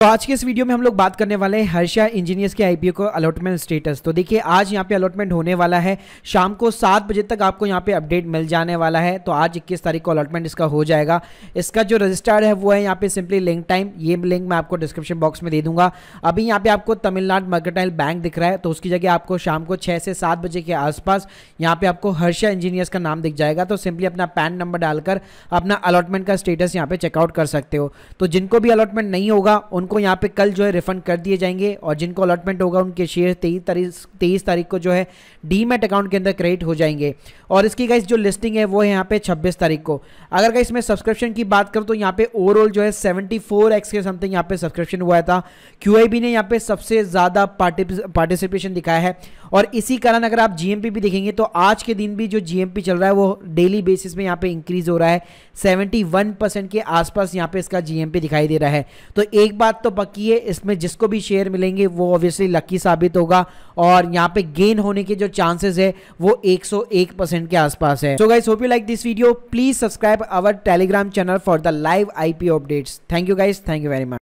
तो आज के इस वीडियो में हम लोग बात करने वाले हैं हर्षा इंजीनियर्स के आईपीओ को अलॉटमेंट स्टेटस तो देखिए आज यहाँ पे अलॉटमेंट होने वाला है शाम को सात बजे तक आपको यहाँ पे अपडेट मिल जाने वाला है तो आज 21 तारीख को अलॉटमेंट इसका हो जाएगा इसका जो रजिस्टर्ड है वो है यहाँ पे सिंपली लिंक टाइम ये लिंक मैं आपको डिस्क्रिप्शन बॉक्स में दे दूंगा अभी यहाँ पे आपको तमिलनाडु मर्केटाइल बैंक दिख रहा है तो उसकी जगह आपको शाम को छः से सात बजे के आसपास यहाँ पे आपको हर्षा इंजीनियर्स का नाम दिख जाएगा तो सिंपली अपना पैन नंबर डालकर अपना अलॉटमेंट का स्टेटस यहाँ पे चेकआउट कर सकते हो तो जिनको भी अलॉटमेंट नहीं होगा उन उनको यहाँ पे कल जो है रिफंड कर दिए जाएंगे और जिनको अलॉटमेंट होगा उनके शेयर तेईस तारीख तेईस तारीख को जो है डीमेट अकाउंट के अंदर क्रेडिट हो जाएंगे और इसकी गाइस जो लिस्टिंग है वो है यहाँ पे छब्बीस तारीख को अगर गाइस मैं सब्सक्रिप्शन की बात करूँ तो यहाँ पे ओवरऑल जो है सेवेंटी के समथिंग यहाँ पे सब्सक्रिप्शन हुआ था क्यू ने यहाँ पे सबसे ज़्यादा पार्टिसिपेशन दिखाया है और इसी कारण अगर आप जी भी देखेंगे तो आज के दिन भी जो जी चल रहा है वो डेली बेसिस में यहाँ पे इंक्रीज हो रहा है सेवेंटी के आसपास यहाँ पे इसका जी दिखाई दे रहा है तो एक बात बात तो पक्की है इसमें जिसको भी शेयर मिलेंगे वो ऑब्वियसली लकी साबित होगा और यहाँ पे गेन होने के जो चांसेस है वो 101 परसेंट के आसपास है so guys hope you like this video please subscribe our Telegram channel for the live IPO updates thank you guys thank you very much